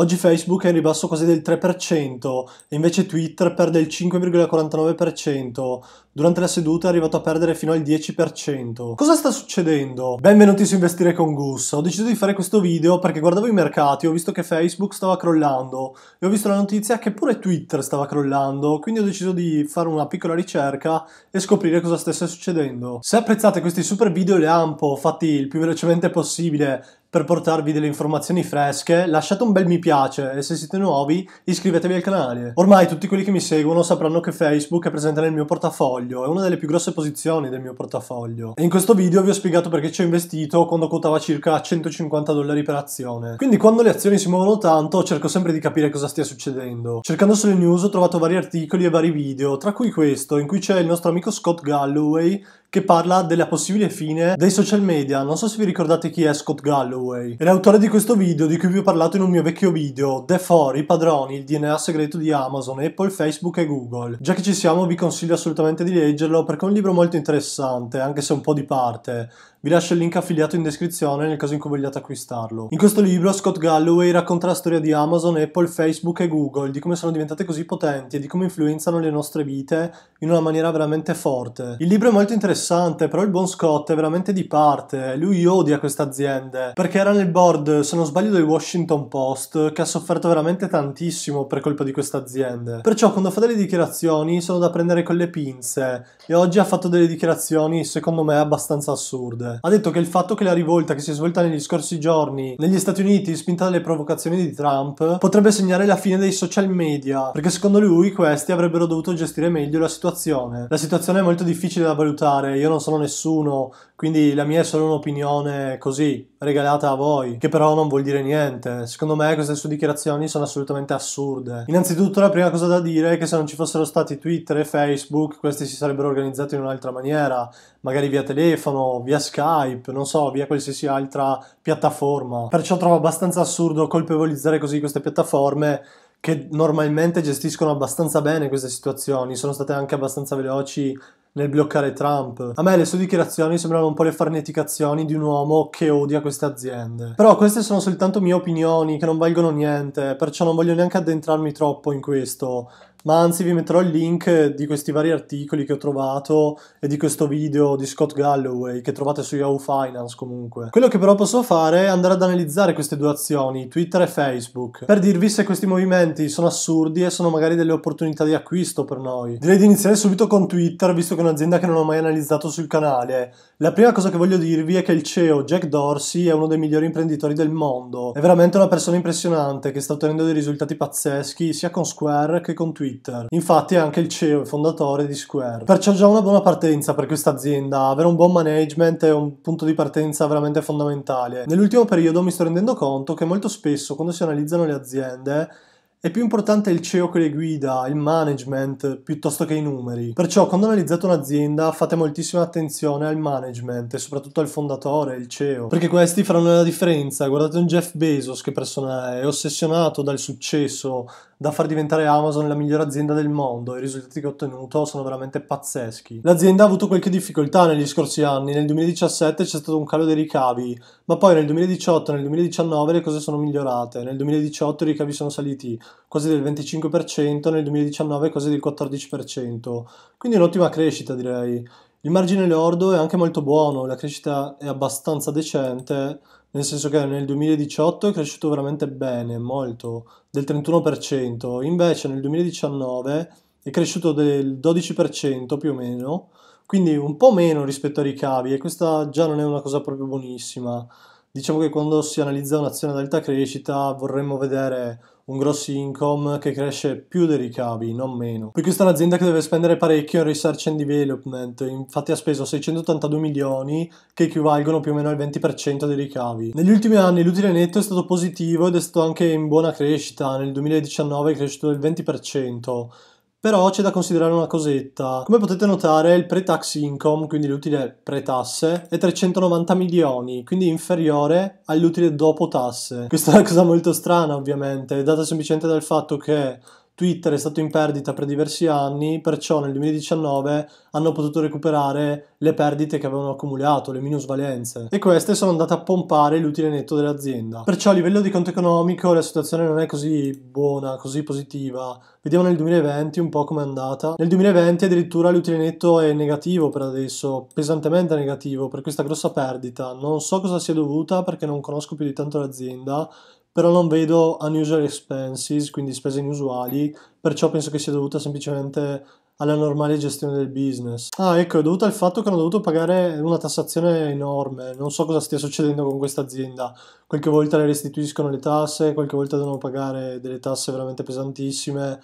Oggi Facebook è in ribasso quasi del 3%, e invece Twitter perde il 5,49%, durante la seduta è arrivato a perdere fino al 10%. Cosa sta succedendo? Benvenuti su Investire con Gus. Ho deciso di fare questo video perché guardavo i mercati, ho visto che Facebook stava crollando e ho visto la notizia che pure Twitter stava crollando, quindi ho deciso di fare una piccola ricerca e scoprire cosa stesse succedendo. Se apprezzate questi super video lampo fatti il più velocemente possibile per portarvi delle informazioni fresche, lasciate un bel mi piace e se siete nuovi iscrivetevi al canale. Ormai tutti quelli che mi seguono sapranno che Facebook è presente nel mio portafoglio portafoglio, è una delle più grosse posizioni del mio portafoglio. E in questo video vi ho spiegato perché ci ho investito quando quotava circa 150 dollari per azione. Quindi quando le azioni si muovono tanto cerco sempre di capire cosa stia succedendo. Cercando sulle news ho trovato vari articoli e vari video, tra cui questo in cui c'è il nostro amico Scott Galloway che parla della possibile fine dei social media. Non so se vi ricordate chi è Scott Galloway. È l'autore di questo video di cui vi ho parlato in un mio vecchio video, The Four, i padroni, il DNA segreto di Amazon, Apple, Facebook e Google. Già che ci siamo vi consiglio assolutamente di leggerlo perché è un libro molto interessante, anche se un po' di parte. Vi lascio il link affiliato in descrizione nel caso in cui vogliate acquistarlo. In questo libro Scott Galloway racconta la storia di Amazon, Apple, Facebook e Google, di come sono diventate così potenti e di come influenzano le nostre vite in una maniera veramente forte. Il libro è molto interessante interessante, però il buon Scott è veramente di parte, lui odia queste aziende, perché era nel board, se non sbaglio, del Washington Post, che ha sofferto veramente tantissimo per colpa di queste aziende. Perciò quando fa delle dichiarazioni sono da prendere con le pinze, e oggi ha fatto delle dichiarazioni, secondo me, abbastanza assurde. Ha detto che il fatto che la rivolta che si è svolta negli scorsi giorni negli Stati Uniti, spinta dalle provocazioni di Trump, potrebbe segnare la fine dei social media, perché secondo lui questi avrebbero dovuto gestire meglio la situazione. La situazione è molto difficile da valutare fare, io non sono nessuno, quindi la mia è solo un'opinione così, regalata a voi, che però non vuol dire niente. Secondo me queste sue dichiarazioni sono assolutamente assurde. Innanzitutto la prima cosa da dire è che se non ci fossero stati Twitter e Facebook, questi si sarebbero organizzati in un'altra maniera, magari via telefono, via Skype, non so, via qualsiasi altra piattaforma. Perciò trovo abbastanza assurdo colpevolizzare così queste piattaforme che normalmente gestiscono abbastanza bene queste situazioni, sono state anche abbastanza veloci nel bloccare Trump. A me le sue dichiarazioni sembrano un po' le farneticazioni di un uomo che odia queste aziende. Però queste sono soltanto mie opinioni che non valgono niente, perciò non voglio neanche addentrarmi troppo in questo ma anzi vi metterò il link di questi vari articoli che ho trovato e di questo video di Scott Galloway che trovate su Yahoo Finance comunque. Quello che però posso fare è andare ad analizzare queste due azioni, Twitter e Facebook, per dirvi se questi movimenti sono assurdi e sono magari delle opportunità di acquisto per noi. Direi di iniziare subito con Twitter, visto che è un'azienda che non ho mai analizzato sul canale. La prima cosa che voglio dirvi è che il CEO Jack Dorsey è uno dei migliori imprenditori del mondo. È veramente una persona impressionante che sta ottenendo dei risultati pazzeschi sia con Square che con Twitter. Twitter. Infatti è anche il CEO e fondatore di Square. Perciò già una buona partenza per questa azienda, avere un buon management è un punto di partenza veramente fondamentale. Nell'ultimo periodo mi sto rendendo conto che molto spesso quando si analizzano le aziende è più importante il CEO che le guida, il management, piuttosto che i numeri. Perciò quando analizzate un'azienda fate moltissima attenzione al management e soprattutto al fondatore, il CEO, perché questi faranno la differenza. Guardate un Jeff Bezos che persona è ossessionato dal successo, da far diventare Amazon la migliore azienda del mondo i risultati che ha ottenuto sono veramente pazzeschi. L'azienda ha avuto qualche difficoltà negli scorsi anni, nel 2017 c'è stato un calo dei ricavi, ma poi nel 2018 e nel 2019 le cose sono migliorate, nel 2018 i ricavi sono saliti quasi del 25%, nel 2019 quasi del 14%, quindi un'ottima crescita direi. Il margine lordo è anche molto buono, la crescita è abbastanza decente nel senso che nel 2018 è cresciuto veramente bene, molto, del 31%, invece nel 2019 è cresciuto del 12% più o meno, quindi un po' meno rispetto ai ricavi e questa già non è una cosa proprio buonissima. Diciamo che quando si analizza un'azione ad alta crescita vorremmo vedere un grosso income che cresce più dei ricavi, non meno. Poi questa è un'azienda che deve spendere parecchio in research and development, infatti ha speso 682 milioni che equivalgono più o meno al 20% dei ricavi. Negli ultimi anni l'utile netto è stato positivo ed è stato anche in buona crescita, nel 2019 è cresciuto del 20%. Però c'è da considerare una cosetta. Come potete notare il pre-tax income, quindi l'utile pre-tasse, è 390 milioni, quindi inferiore all'utile dopo tasse. Questa è una cosa molto strana ovviamente, data semplicemente dal fatto che Twitter è stato in perdita per diversi anni, perciò nel 2019 hanno potuto recuperare le perdite che avevano accumulato, le minusvalenze, e queste sono andate a pompare l'utile netto dell'azienda. Perciò a livello di conto economico la situazione non è così buona, così positiva. Vediamo nel 2020 un po' com'è andata. Nel 2020 addirittura l'utile netto è negativo per adesso, pesantemente negativo per questa grossa perdita. Non so cosa sia dovuta perché non conosco più di tanto l'azienda però non vedo unusual expenses, quindi spese inusuali, perciò penso che sia dovuta semplicemente alla normale gestione del business. Ah, ecco, è dovuta al fatto che hanno dovuto pagare una tassazione enorme. Non so cosa stia succedendo con questa azienda. Qualche volta le restituiscono le tasse, qualche volta devono pagare delle tasse veramente pesantissime.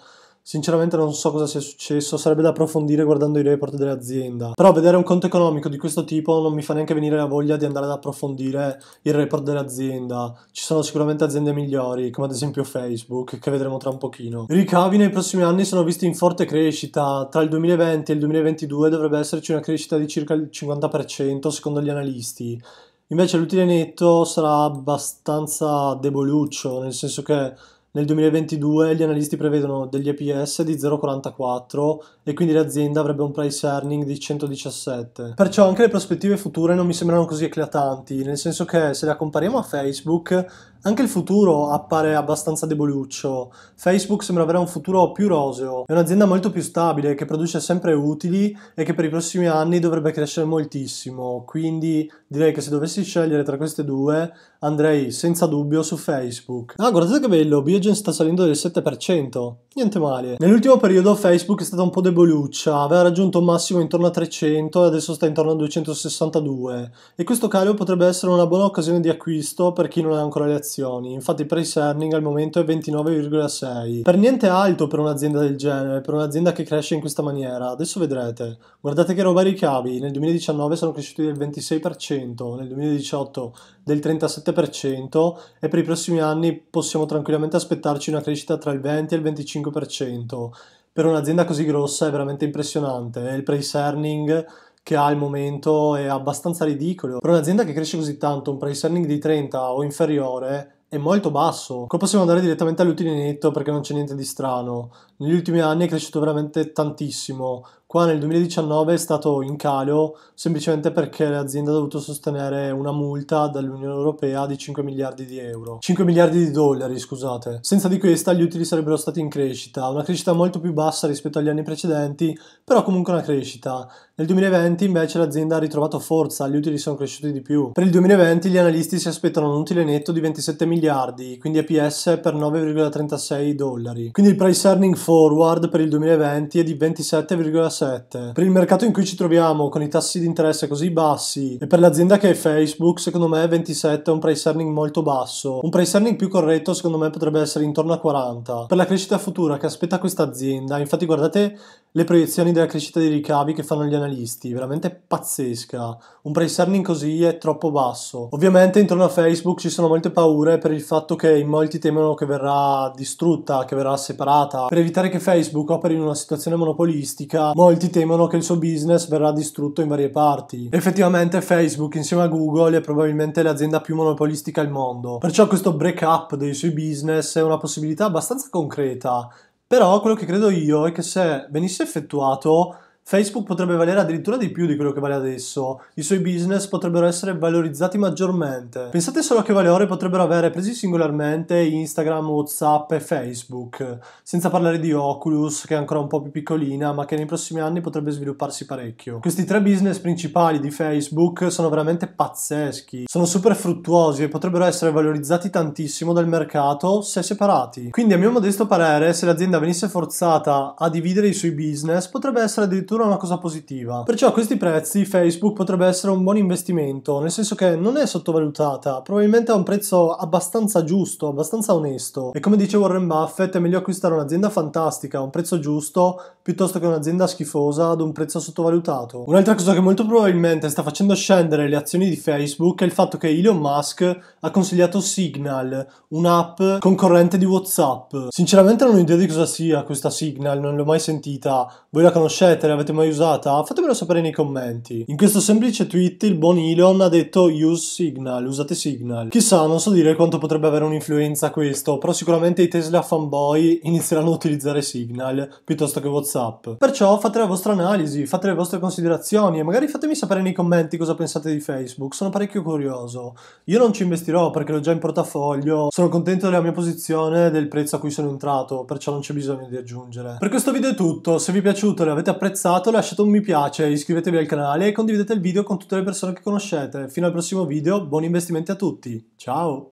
Sinceramente non so cosa sia successo, sarebbe da approfondire guardando i report dell'azienda. Però vedere un conto economico di questo tipo non mi fa neanche venire la voglia di andare ad approfondire il report dell'azienda. Ci sono sicuramente aziende migliori, come ad esempio Facebook, che vedremo tra un pochino. I ricavi nei prossimi anni sono visti in forte crescita. Tra il 2020 e il 2022 dovrebbe esserci una crescita di circa il 50% secondo gli analisti. Invece l'utile netto sarà abbastanza deboluccio, nel senso che nel 2022 gli analisti prevedono degli EPS di 0,44 e quindi l'azienda avrebbe un price earning di 117. Perciò anche le prospettive future non mi sembrano così eclatanti, nel senso che se la compariamo a Facebook anche il futuro appare abbastanza deboluccio. Facebook sembra avere un futuro più roseo. È un'azienda molto più stabile, che produce sempre utili e che per i prossimi anni dovrebbe crescere moltissimo. Quindi direi che se dovessi scegliere tra queste due, andrei senza dubbio su Facebook. Ah, guardate che bello, Biogen sta salendo del 7%. Niente male. Nell'ultimo periodo Facebook è stata un po' deboluccia, aveva raggiunto un massimo intorno a 300 e adesso sta intorno a 262. E questo calo potrebbe essere una buona occasione di acquisto per chi non ha ancora le azioni quotazioni, infatti il price earning al momento è 29,6. Per niente alto per un'azienda del genere, per un'azienda che cresce in questa maniera, adesso vedrete. Guardate che roba ricavi, nel 2019 sono cresciuti del 26%, nel 2018 del 37% e per i prossimi anni possiamo tranquillamente aspettarci una crescita tra il 20 e il 25%. Per un'azienda così grossa è veramente impressionante il price earning che ha al momento è abbastanza ridicolo. Per un'azienda che cresce così tanto, un price earning di 30 o inferiore è molto basso. Come possiamo andare direttamente all'utile netto perché non c'è niente di strano. Negli ultimi anni è cresciuto veramente tantissimo. Qua nel 2019 è stato in calo semplicemente perché l'azienda ha dovuto sostenere una multa dall'Unione Europea di 5 miliardi di euro. 5 miliardi di dollari, scusate. Senza di questa gli utili sarebbero stati in crescita, una crescita molto più bassa rispetto agli anni precedenti, però comunque una crescita. Nel 2020 invece l'azienda ha ritrovato forza, gli utili sono cresciuti di più. Per il 2020 gli analisti si aspettano un utile netto di 27 miliardi, quindi EPS per 9,36 dollari. Quindi il price earning forward per il 2020 è di 27,7 2017, per il mercato in cui ci troviamo con i tassi di interesse così bassi e per l'azienda che è Facebook, secondo me 27 è un price earning molto basso. Un price earning più corretto secondo me potrebbe essere intorno a 40. Per la crescita futura che aspetta questa azienda, infatti guardate le proiezioni della crescita dei ricavi che fanno gli analisti, veramente pazzesca. Un price earning così è troppo basso. Ovviamente intorno a Facebook ci sono molte paure per il fatto che in molti temono che verrà distrutta, che verrà separata. Per evitare che Facebook operi in una situazione monopolistica, molti molti temono che il suo business verrà distrutto in varie parti. Effettivamente Facebook insieme a Google è probabilmente l'azienda più monopolistica al mondo, perciò questo break up dei suoi business è una possibilità abbastanza concreta, però quello che credo io è che se venisse effettuato Facebook potrebbe valere addirittura di più di quello che vale adesso. I suoi business potrebbero essere valorizzati maggiormente. Pensate solo a che valore potrebbero avere presi singolarmente Instagram, WhatsApp e Facebook, senza parlare di Oculus che è ancora un po' più piccolina, ma che nei prossimi anni potrebbe svilupparsi parecchio. Questi tre business principali di Facebook sono veramente pazzeschi, sono super fruttuosi e potrebbero essere valorizzati tantissimo dal mercato se separati. Quindi a mio modesto parere, se l'azienda venisse forzata a dividere i suoi business, potrebbe essere addirittura futuro una cosa positiva. Perciò a questi prezzi Facebook potrebbe essere un buon investimento, nel senso che non è sottovalutata, probabilmente ha un prezzo abbastanza giusto, abbastanza onesto. E come dice Warren Buffett, è meglio acquistare un'azienda fantastica a un prezzo giusto piuttosto che un'azienda schifosa ad un prezzo sottovalutato. Un'altra cosa che molto probabilmente sta facendo scendere le azioni di Facebook è il fatto che Elon Musk ha consigliato Signal, un'app concorrente di WhatsApp. Sinceramente non ho idea di cosa sia questa Signal, non l'ho mai sentita. Voi la conoscete, l'avete l'avete mai usata? Fatemelo sapere nei commenti. In questo semplice tweet il buon Elon ha detto use Signal, usate Signal. Chissà, non so dire quanto potrebbe avere un'influenza questo, però sicuramente i Tesla fanboy inizieranno a utilizzare Signal piuttosto che WhatsApp. Perciò fate la vostra analisi, fate le vostre considerazioni e magari fatemi sapere nei commenti cosa pensate di Facebook, sono parecchio curioso. Io non ci investirò perché l'ho già in portafoglio, sono contento della mia posizione e del prezzo a cui sono entrato, perciò non c'è bisogno di aggiungere. Per questo video è tutto, se vi è piaciuto e l'avete apprezzato aiutato lasciate un mi piace, iscrivetevi al canale e condividete il video con tutte le persone che conoscete. Fino al prossimo video, buoni investimenti a tutti, ciao!